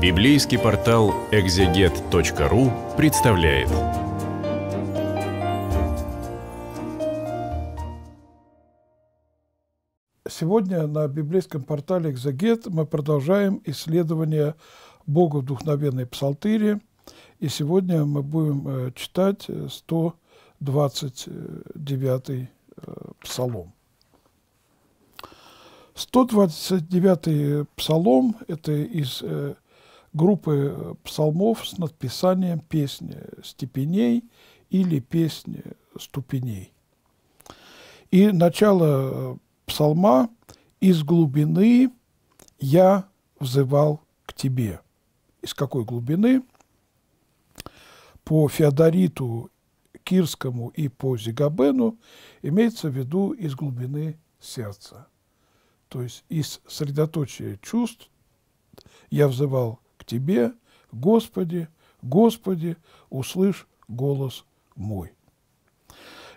Библейский портал экзегет.ру представляет. Сегодня на библейском портале «Экзегет» мы продолжаем исследование Богу вдохновенной псалтыри. И сегодня мы будем э, читать 129 э, э, псалом. 129 псалом – это из группы э, псалмов с надписанием «Песни степеней» или «Песни ступеней». И начало э, псалма «Из глубины я взывал к тебе». Из какой глубины? По Феодориту Кирскому и по Зигабену имеется в виду из глубины сердца. То есть из средоточия чувств я взывал к Тебе, Господи, Господи, услышь голос мой.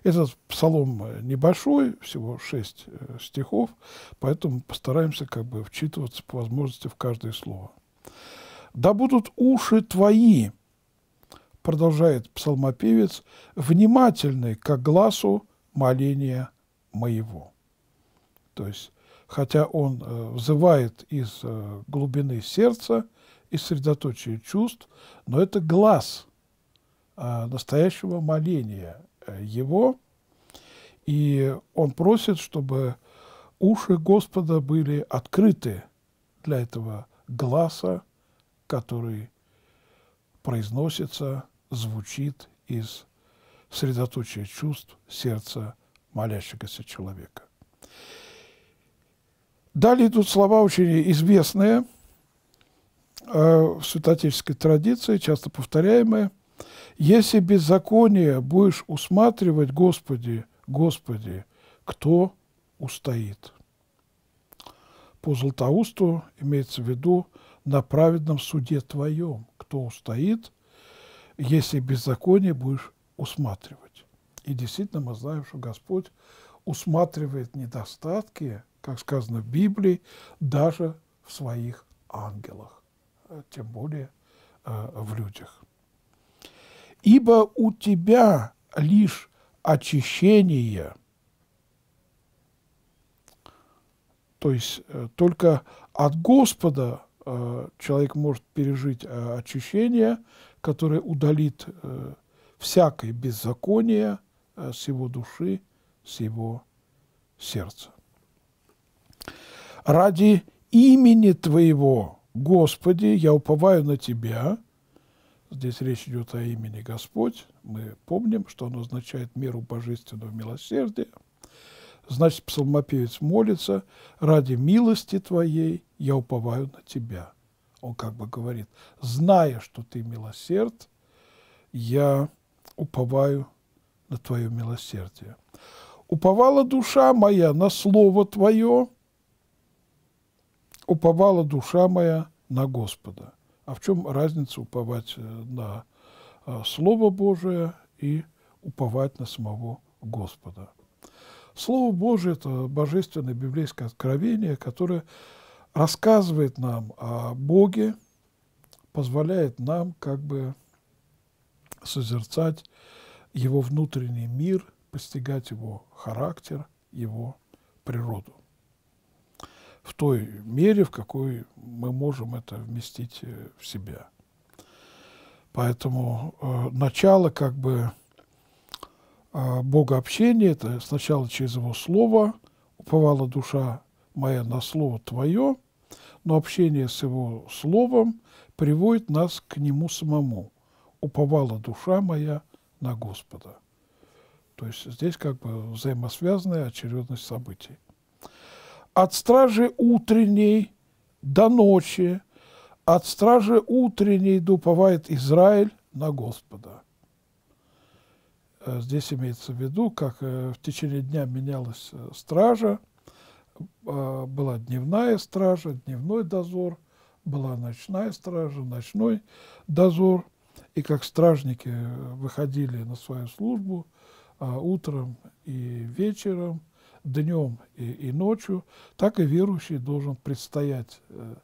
Этот псалом небольшой, всего шесть э, стихов, поэтому постараемся как бы вчитываться по возможности в каждое слово. «Да будут уши твои», продолжает псалмопевец, «внимательны к глазу моления моего». То есть, хотя он э, взывает из э, глубины сердца, и средоточие чувств, но это глаз а, настоящего моления э, его, и он просит, чтобы уши Господа были открыты для этого гласа, который произносится, звучит из средоточия чувств сердца молящегося человека. Далее идут слова очень известные – Э, в святотеческой традиции, часто повторяемое, «Если беззаконие будешь усматривать, Господи, Господи, кто устоит?» По златоусту имеется в виду «на праведном суде твоем, кто устоит, если беззаконие будешь усматривать». И действительно мы знаем, что Господь усматривает недостатки, как сказано в Библии, даже в своих ангелах тем более э, в людях. Ибо у тебя лишь очищение, то есть э, только от Господа э, человек может пережить очищение, которое удалит всякое беззаконие с его души, с его сердца. Ради имени Твоего Господи, я уповаю на Тебя. Здесь речь идет о имени Господь. Мы помним, что оно означает меру божественного милосердия. Значит, псалмопевец молится, ради милости Твоей я уповаю на Тебя. Он как бы говорит, зная, что Ты милосерд, я уповаю на Твое милосердие. Уповала душа моя на Слово Твое, уповала душа моя на Господа. А в чем разница уповать э, на э, Слово Божие и уповать на самого Господа? Слово Божие – это божественное библейское откровение, которое рассказывает нам о Боге, позволяет нам как бы созерцать его внутренний мир, постигать его характер, его природу в той мере, в какой мы можем это вместить э, в себя. Поэтому э, начало как бы э, общения, это сначала через его слово, уповала душа моя на слово твое, но общение с его словом приводит нас к нему самому. Уповала душа моя на Господа. То есть здесь как бы взаимосвязанная очередность событий от стражи утренней до ночи, от стражи утренней дуповает Израиль на Господа. Э, здесь имеется в виду, как э, в течение дня менялась э, стража, была дневная стража, дневной дозор, была ночная стража, ночной дозор, и как стражники выходили на свою службу утром и вечером – днем и, и ночью, так и верующий должен предстоять э,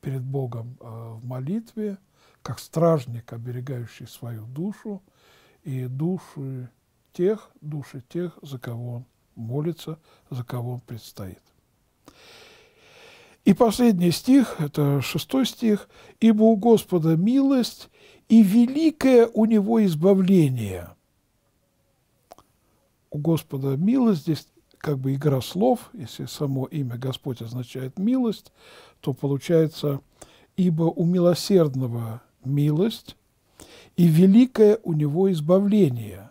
перед Богом э, в молитве, как стражник, оберегающий свою душу и души тех, души тех, за кого он молится, за кого он предстоит. И последний стих, это шестой стих, «Ибо у Господа милость, и великое у Него избавление». У Господа милость здесь как бы игра слов, если само имя Господь означает милость, то получается «ибо у милосердного милость, и великое у него избавление,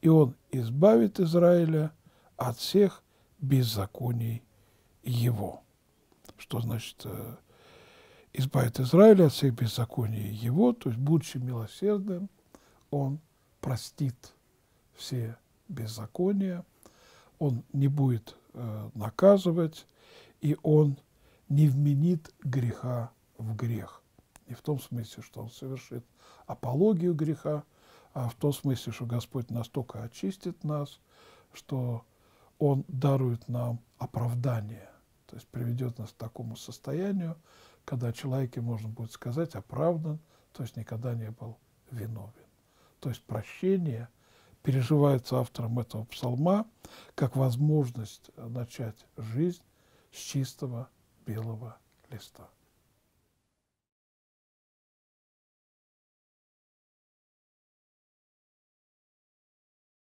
и он избавит Израиля от всех беззаконий его». Что значит э, «избавит Израиля от всех беззаконий его», то есть, будучи милосердным, он простит все беззакония, он не будет э, наказывать, и он не вменит греха в грех. Не в том смысле, что он совершит апологию греха, а в том смысле, что Господь настолько очистит нас, что Он дарует нам оправдание, то есть приведет нас к такому состоянию, когда человеке можно будет сказать оправдан, то есть никогда не был виновен. То есть прощение – переживается автором этого псалма как возможность начать жизнь с чистого белого листа.